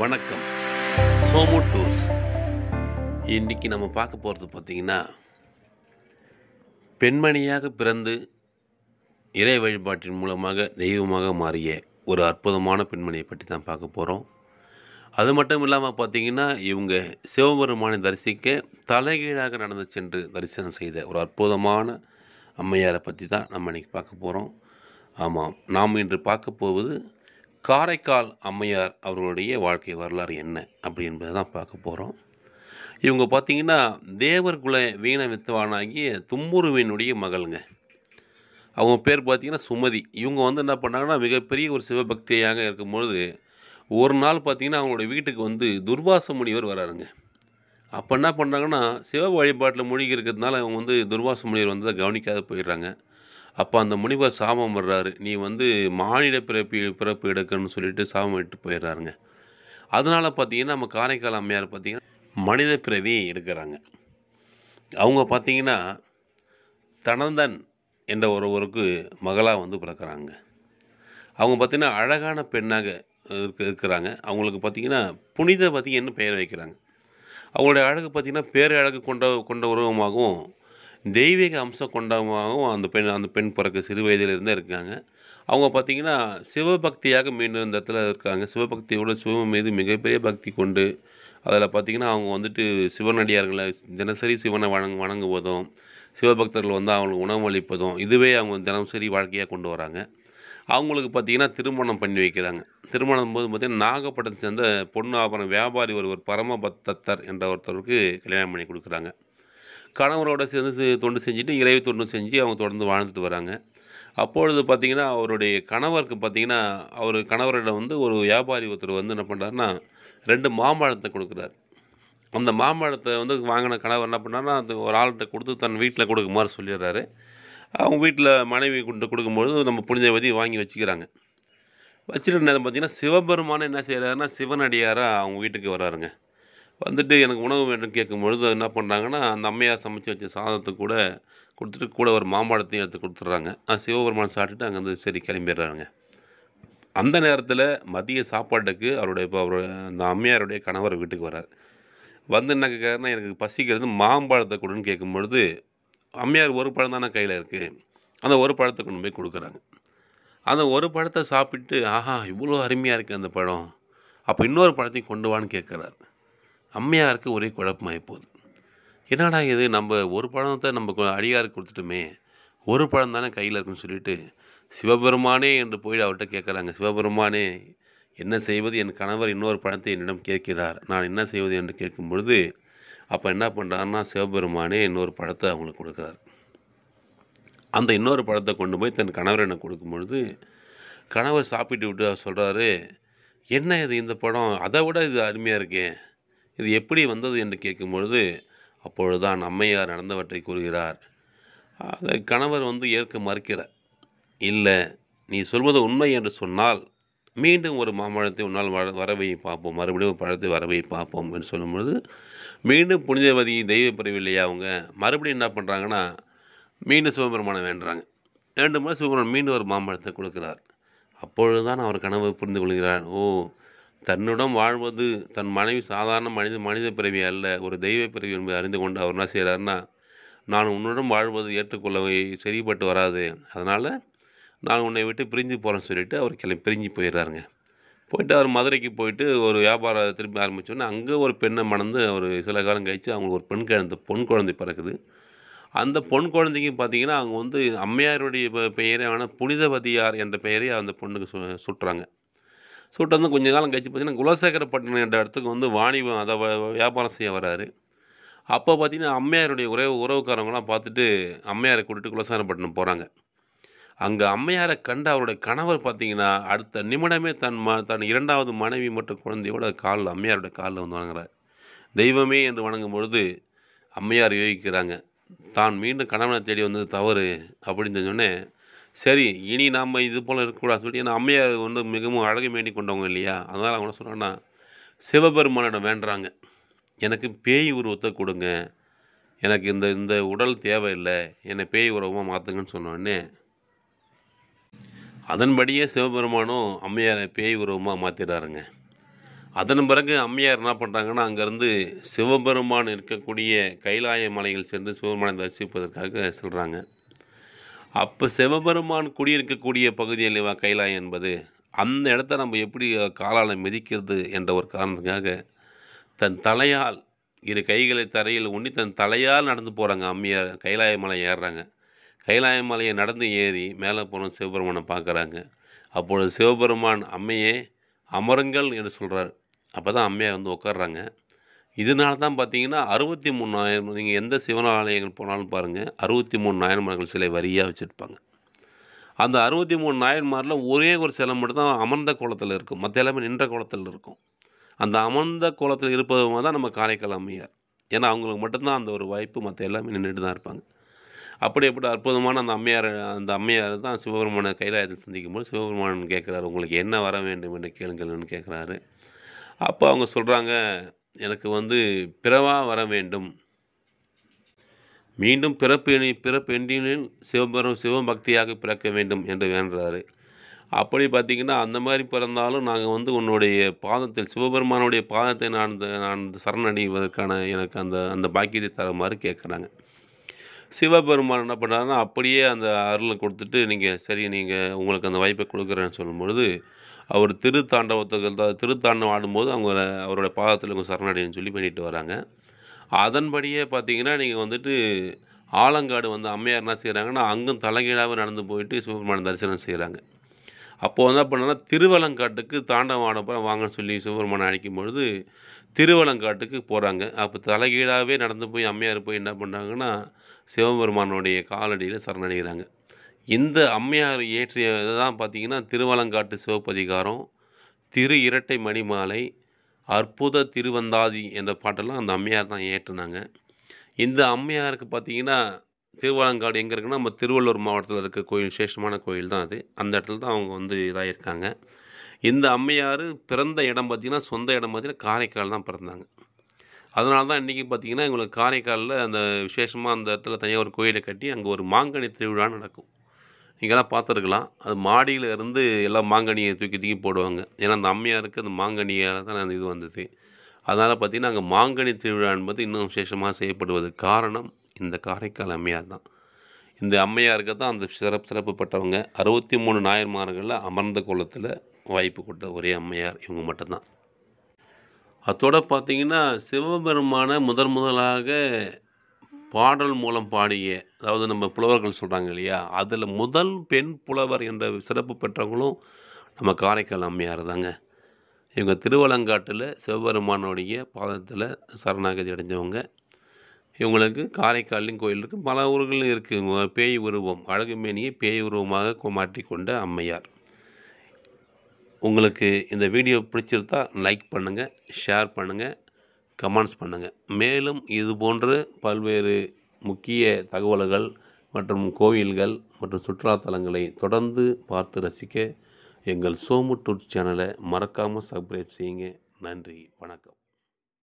வணக்கம் சோமோ டூஸ் இன்றைக்கி நம்ம பார்க்க போகிறது பார்த்திங்கன்னா பெண்மணியாக பிறந்து இறை வழிபாட்டின் மூலமாக தெய்வமாக மாறிய ஒரு அற்புதமான பெண்மணியை பற்றி தான் பார்க்க போகிறோம் அது மட்டும் இல்லாமல் பார்த்திங்கன்னா இவங்க சிவபெருமானை தரிசிக்க தலைகீழாக நடந்து சென்று தரிசனம் செய்த ஒரு அற்புதமான அம்மையாரை பற்றி தான் நம்ம இன்றைக்கி பார்க்க போகிறோம் ஆமாம் நாம் இன்று பார்க்க போவது காரைக்கால் அம்மையார் அவர்களுடைய வாழ்க்கை வரலாறு என்ன அப்படி என்பதை தான் பார்க்க போகிறோம் இவங்க பார்த்திங்கன்னா தேவர்குல வீண வித்துவானாகிய தும்புருவினுடைய மகளுங்க அவங்க பேர் பார்த்திங்கன்னா சுமதி இவங்க வந்து என்ன பண்ணாங்கன்னா மிகப்பெரிய ஒரு சிவபக்தியாக இருக்கும்பொழுது ஒரு நாள் பார்த்திங்கன்னா அவங்களோட வீட்டுக்கு வந்து துர்வாச முனிவர் வராருங்க அப்போ என்ன பண்ணுறாங்கன்னா சிவ வழிபாட்டில் மூழ்கி இருக்கிறதுனால அவங்க வந்து துர்வாச முனிவர் வந்து கவனிக்காத போயிடுறாங்க அப்போ அந்த முனிவர் சாபம் வர்றாரு நீ வந்து மானிட பிறப்பு பிறப்பு எடுக்கணும்னு சொல்லிட்டு சாபம் விட்டு போயிடுறாருங்க அதனால் பார்த்தீங்கன்னா நம்ம காரைக்கால் அம்மையார் பார்த்திங்கன்னா மனித பிறவி எடுக்கிறாங்க அவங்க பார்த்திங்கன்னா தனந்தன் என்ற ஒருவருக்கு மகளாக வந்து பிறக்கிறாங்க அவங்க பார்த்திங்கன்னா அழகான பெண்ணாக இருக்க இருக்கிறாங்க அவங்களுக்கு பார்த்திங்கன்னா புனித என்ன பெயர் வைக்கிறாங்க அவங்களுடைய அழகு பார்த்திங்கன்னா பேரழகு கொண்ட கொண்ட உருவமாகவும் தெய்வீக அம்சம் கொண்டவங்களாகவும் அந்த பெண் அந்த பெண் பிறகு சிறு வயதிலிருந்தே இருக்காங்க அவங்க பார்த்திங்கன்னா சிவபக்தியாக மீண்டும் இடத்துல இருக்காங்க சிவபக்தியோட சிவம் மீது மிகப்பெரிய பக்தி கொண்டு அதில் பார்த்திங்கன்னா அவங்க வந்துட்டு சிவனடியார்களை தினசரி சிவனை வணங் வணங்குவதும் சிவபக்தர்கள் வந்து அவங்களுக்கு உணவளிப்பதும் இதுவே அவங்க தினசரி வாழ்க்கையாக கொண்டு வராங்க அவங்களுக்கு பார்த்திங்கன்னா திருமணம் பண்ணி வைக்கிறாங்க திருமணம் போது பார்த்திங்கன்னா நாகப்பட்டினம் சேர்ந்த பொண்ணு ஆபரணம் வியாபாரி ஒருவர் பரமபத்தத்தர் என்ற ஒருத்தருக்கு கல்யாணம் பண்ணி கொடுக்குறாங்க கணவரோடு சேர்ந்து தொண்டு செஞ்சுட்டு இறை தொண்டு செஞ்சு அவங்க தொடர்ந்து வாழ்ந்துட்டு வராங்க அப்பொழுது பார்த்திங்கன்னா அவருடைய கணவருக்கு பார்த்திங்கன்னா அவர் கணவரிடம் வந்து ஒரு வியாபாரி ஒருத்தர் வந்து என்ன பண்ணுறாருன்னா ரெண்டு மாம்பழத்தை கொடுக்குறாரு அந்த மாம்பழத்தை வந்து வாங்கின கணவர் என்ன பண்ணாருன்னா அது ஒரு ஆள்கிட்ட கொடுத்து தன் வீட்டில் கொடுக்குமாறு சொல்லிடுறாரு அவங்க வீட்டில் மனைவி கொண்டு கொடுக்கும்பொழுது நம்ம புனிதவதி வாங்கி வச்சுக்கிறாங்க வச்சுருந்தது பார்த்திங்கன்னா சிவபெருமானை என்ன செய்கிறாருன்னா சிவனடியாராக அவங்க வீட்டுக்கு வராருங்க வந்துட்டு எனக்கு உணவு வேணும்னு கேட்கும்பொழுது என்ன பண்ணுறாங்கன்னா அந்த அம்மையார் சமைச்சு வச்ச சாதத்தை கூட கொடுத்துட்டு கூட ஒரு மாம்பழத்தையும் எடுத்து கொடுத்துட்றாங்க அது சிவபெருமான் சாப்பிட்டுட்டு அங்கேருந்து சரி கிளம்பிடுறாங்க அந்த நேரத்தில் மதிய சாப்பாட்டுக்கு அவருடைய இப்போ அவருடைய அந்த அம்மையாருடைய கணவர் வீட்டுக்கு வரார் வந்து என்ன கேட்கறனா எனக்கு பசிக்கிறது மாம்பழத்தை கொடுன்னு கேட்கும்பொழுது அம்மையார் ஒரு பழம் தானே கையில் இருக்குது அந்த ஒரு பழத்தை கொண்டு போய் கொடுக்குறாங்க அந்த ஒரு பழத்தை சாப்பிட்டு ஆஹா இவ்வளோ அருமையாக இருக்குது அந்த பழம் அப்போ இன்னொரு பழத்தையும் கொண்டு வான்னு கேட்குறாரு அம்மையாருக்கு ஒரே குழப்பமாகி போகுது என்னடா இது நம்ம ஒரு பழத்தை நம்ம அடியாருக்கு கொடுத்துட்டுமே ஒரு பழம் தானே கையில் இருக்குன்னு சொல்லிட்டு சிவபெருமானே என்று போயிட்டு அவர்கிட்ட கேட்குறாங்க சிவபெருமானே என்ன செய்வது என் கணவர் இன்னொரு பழத்தை என்னிடம் கேட்கிறார் நான் என்ன செய்வது என்று கேட்கும் பொழுது அப்போ என்ன பண்ணுறாருன்னா சிவபெருமானே இன்னொரு பழத்தை அவங்களுக்கு கொடுக்குறார் அந்த இன்னொரு பழத்தை கொண்டு போய் தன் கணவர் எனக்கு கொடுக்கும் பொழுது கணவர் சாப்பிட்டு விட்டு சொல்கிறாரு என்ன இது இந்த படம் அதை விட இது அருமையாக இருக்கேன் இது எப்படி வந்தது என்று கேட்கும்பொழுது அப்பொழுதுதான் அம்மையார் நடந்தவற்றை கூறுகிறார் அதை கணவர் வந்து ஏற்க மறுக்கிறார் இல்லை நீ சொல்வது உண்மை என்று சொன்னால் மீண்டும் ஒரு மாம்பழத்தை உன்னால் வர வரவையை பார்ப்போம் மறுபடியும் பழத்தை வரவை பார்ப்போம் என்று சொல்லும்பொழுது மீண்டும் புனிதவதி தெய்வ அவங்க மறுபடியும் என்ன பண்ணுறாங்கன்னா மீண்டும் சிவபெருமானை வேண்டுறாங்க போது சிவபெருமான் மீண்டும் ஒரு மாம்பழத்தை கொடுக்குறார் அப்பொழுது தான் அவர் கனவு புரிந்து கொள்கிறார் ஓ தன்னுடன் வாழ்வது தன் மனைவி சாதாரண மனித மனித பிறவி அல்ல ஒரு தெய்வ பிறவி என்பதை அறிந்து கொண்டு அவர் என்ன செய்கிறாருன்னா நான் உன்னுடன் வாழ்வது ஏற்றுக்கொள்ளவை சரிப்பட்டு வராது அதனால் நான் உன்னை விட்டு பிரிஞ்சு போகிறேன்னு சொல்லிவிட்டு அவர் கிளம்பி பிரிஞ்சு போயிடுறாருங்க போயிட்டு அவர் மதுரைக்கு போயிட்டு ஒரு வியாபாரம் திரும்பி ஆரம்பித்தோன்னே அங்கே ஒரு பெண்ணை மணந்து அவர் சில காலம் கழித்து அவங்களுக்கு ஒரு பெண் கிழந்த பொன் குழந்தை பிறக்குது அந்த பொன் குழந்தைக்கு பார்த்திங்கன்னா அவங்க வந்து அம்மையாருடைய பெயரே ஆனால் புனிதபதியார் என்ற பெயரே அந்த பொண்ணுக்கு சு சுட்டுறாங்க சுட்டு வந்து கொஞ்ச காலம் கழிச்சு பார்த்தீங்கன்னா குலசேகரப்பட்டினம் என்ற இடத்துக்கு வந்து வாணிபம் அதை வியாபாரம் செய்ய வராரு அப்போ பார்த்தீங்கன்னா அம்மையாருடைய உறவு உறவுக்காரங்களாம் பார்த்துட்டு அம்மையாரை கூட்டிட்டு குலசேகரப்பட்டினம் போகிறாங்க அங்கே அம்மையாரை கண்ட அவருடைய கணவர் பார்த்தீங்கன்னா அடுத்த நிமிடமே தன் ம தன் இரண்டாவது மனைவி மற்றும் குழந்தையோட காலில் அம்மையாருடைய காலில் வந்து வணங்குறார் தெய்வமே என்று வணங்கும் பொழுது அம்மையார் யோகிக்கிறாங்க தான் மீண்டும் கணவனை தேடி வந்தது தவறு அப்படின்னு சொன்னோடனே சரி இனி நாம் இது போல் இருக்கக்கூடாது சொல்லி ஏன்னா அம்மையார் வந்து மிகவும் அழகு மேண்டி கொண்டவங்க இல்லையா அதனால் அவங்க சொல்கிறேன்னா சிவபெருமானிடம் வேண்டுறாங்க எனக்கு பேய் உருவத்தை கொடுங்க எனக்கு இந்த இந்த உடல் தேவையில்லை என்னை பேய் உருவமாக மாற்றுங்கன்னு சொன்னோடனே அதன்படியே சிவபெருமானும் அம்மையாரை பேய் உருவமாக மாற்றிடுறாருங்க அதன் பிறகு அம்மையார் என்ன பண்ணுறாங்கன்னா அங்கேருந்து சிவபெருமான் இருக்கக்கூடிய கைலாய மலைகள் சென்று சிவபெருமானை தரிசிப்பதற்காக சொல்கிறாங்க அப்போ சிவபெருமான் குடியிருக்கக்கூடிய பகுதி அல்லவா கைலாயம் என்பது அந்த இடத்த நம்ம எப்படி காலால் மிதிக்கிறது என்ற ஒரு காரணத்துக்காக தன் தலையால் இரு கைகளை தரையில் ஊண்டி தன் தலையால் நடந்து போகிறாங்க அம்மையார் கைலாய மலை ஏறுறாங்க கைலாய மலையை நடந்து ஏறி மேலே போன சிவபெருமானை பார்க்குறாங்க அப்பொழுது சிவபெருமான் அம்மையே அமருங்கள் என்று சொல்கிறார் அப்போ தான் அம்மையார் வந்து உட்காடுறாங்க இதனால தான் பார்த்தீங்கன்னா அறுபத்தி மூணு நாயன் நீங்கள் எந்த சிவனாலயங்கள் ஆலயங்கள் போனாலும் பாருங்கள் அறுபத்தி மூணு நாயன்மார்கள் சிலை வரியாக வச்சுருப்பாங்க அந்த அறுபத்தி மூணு நாயன்மாரில் ஒரே ஒரு சிலை மட்டும்தான் அமர்ந்த குளத்தில் இருக்கும் மற்ற எல்லாமே நின்ற குளத்தில் இருக்கும் அந்த அமர்ந்த குளத்தில் இருப்பது தான் நம்ம காரைக்கால் அம்மையார் ஏன்னா அவங்களுக்கு மட்டும்தான் அந்த ஒரு வாய்ப்பு மற்ற எல்லாமே நின்றுட்டு தான் இருப்பாங்க அப்படி எப்படி அற்புதமான அந்த அம்மையார் அந்த அம்மையார் தான் சிவபெருமானை கைலாயத்தில் சந்திக்கும் போது சிவபெருமான் கேட்குறாரு உங்களுக்கு என்ன வர வேண்டும் என்று கேளுங்கள்னு கேட்குறாரு அப்போ அவங்க சொல்கிறாங்க எனக்கு வந்து பிறவா வர வேண்டும் மீண்டும் பிறப்பு பிறப்பு எண்டினில் சிவபெரும் சிவம் பக்தியாக பிறக்க வேண்டும் என்று வேண்டுறாரு அப்படி பார்த்திங்கன்னா அந்த மாதிரி பிறந்தாலும் நாங்கள் வந்து உன்னுடைய பாதத்தில் சிவபெருமானுடைய பாதத்தை நான் நான் சரணடைவதற்கான எனக்கு அந்த அந்த பாக்கியத்தை தர மாதிரி கேட்குறாங்க சிவபெருமான் என்ன பண்ணாருன்னா அப்படியே அந்த அருளை கொடுத்துட்டு நீங்கள் சரி நீங்கள் உங்களுக்கு அந்த வாய்ப்பை கொடுக்குறேன்னு சொல்லும்பொழுது அவர் திருத்தாண்டவத்துக்கள் தான் திருத்தாண்டவம் ஆடும்போது அவங்க அவருடைய பாதத்தில் இவங்க சரணடைன்னு சொல்லி பண்ணிட்டு வராங்க அதன்படியே பார்த்தீங்கன்னா நீங்கள் வந்துட்டு ஆலங்காடு வந்து அம்மையார் என்ன செய்கிறாங்கன்னா அங்கும் தலைகீழாக நடந்து போயிட்டு சிவபெருமான தரிசனம் செய்கிறாங்க அப்போது என்ன பண்ணனா திருவலங்காட்டுக்கு தாண்டவம் வாங்கன்னு சொல்லி சிவபெருமானை அழைக்கும் பொழுது திருவலங்காட்டுக்கு போகிறாங்க அப்போ தலைகீழாகவே நடந்து போய் அம்மையார் போய் என்ன பண்ணுறாங்கன்னா சிவபெருமானுடைய காலடியில் சரணடைகிறாங்க இந்த அம்மையார் இயற்றிய தான் பார்த்திங்கன்னா திருவலங்காட்டு சிவப்பதிகாரம் திரு இரட்டை மணிமாலை அற்புத திருவந்தாதி என்ற பாட்டெல்லாம் அந்த அம்மையார் தான் ஏற்றினாங்க இந்த அம்மையாருக்கு பார்த்திங்கன்னா திருவாலங்காடு எங்கே இருக்குன்னா நம்ம திருவள்ளூர் மாவட்டத்தில் இருக்க கோயில் விசேஷமான கோயில் தான் அது அந்த இடத்துல தான் அவங்க வந்து இதாக இருக்காங்க இந்த அம்மையார் பிறந்த இடம் பார்த்திங்கன்னா சொந்த இடம் பார்த்திங்கன்னா காரைக்கால் தான் பிறந்தாங்க அதனால தான் இன்றைக்கி பார்த்திங்கன்னா எங்களுக்கு காரைக்காலில் அந்த விசேஷமாக அந்த இடத்துல தனியாக ஒரு கோயிலை கட்டி அங்கே ஒரு மாங்கனி திருவிழா நடக்கும் நீங்களாம் பார்த்துருக்கலாம் அது மாடியில் இருந்து எல்லாம் மாங்கனியை தூக்கி தூக்கி போடுவாங்க ஏன்னா அந்த அம்மையாருக்கு அந்த மாங்கனியால் தான் அந்த இது வந்தது அதனால் பார்த்திங்கன்னா அங்கே மாங்கனி திருவிழா என்பது இன்னும் விசேஷமாக செய்யப்படுவது காரணம் இந்த காரைக்கால் அம்மையார் தான் இந்த அம்மையாருக்கு தான் அந்த சிறப்பு சிறப்பு பட்டவங்க அறுபத்தி மூணு நாயன்மார்களில் அமர்ந்த குளத்தில் வாய்ப்பு கொடுத்த ஒரே அம்மையார் இவங்க மட்டும்தான் அதோடு பார்த்திங்கன்னா சிவபெருமான முதன் முதலாக பாடல் மூலம் பாடிய அதாவது நம்ம புலவர்கள் சொல்கிறாங்க இல்லையா அதில் முதல் பெண் புலவர் என்ற சிறப்பு பெற்றவங்களும் நம்ம காரைக்கால் அம்மையார் தாங்க இவங்க திருவலங்காட்டில் சிவபெருமானுடைய பாதத்தில் சரணாகதி அடைஞ்சவங்க இவங்களுக்கு காரைக்காலையும் கோயில் இருக்குது பல ஊர்களும் இருக்குது பேய் உருவம் அழகுமேனியை பேய் உருவமாக மாற்றிக்கொண்ட அம்மையார் உங்களுக்கு இந்த வீடியோ பிடிச்சிருந்தா லைக் பண்ணுங்கள் ஷேர் பண்ணுங்கள் கமெண்ட்ஸ் பண்ணுங்கள் மேலும் இது போன்று பல்வேறு முக்கிய தகவல்கள் மற்றும் கோயில்கள் மற்றும் சுற்றுலாத்தலங்களை தொடர்ந்து பார்த்து ரசிக்க எங்கள் சோமு டூர் சேனலை மறக்காமல் சப்ஸ்கிரைப் செய்யுங்க நன்றி வணக்கம்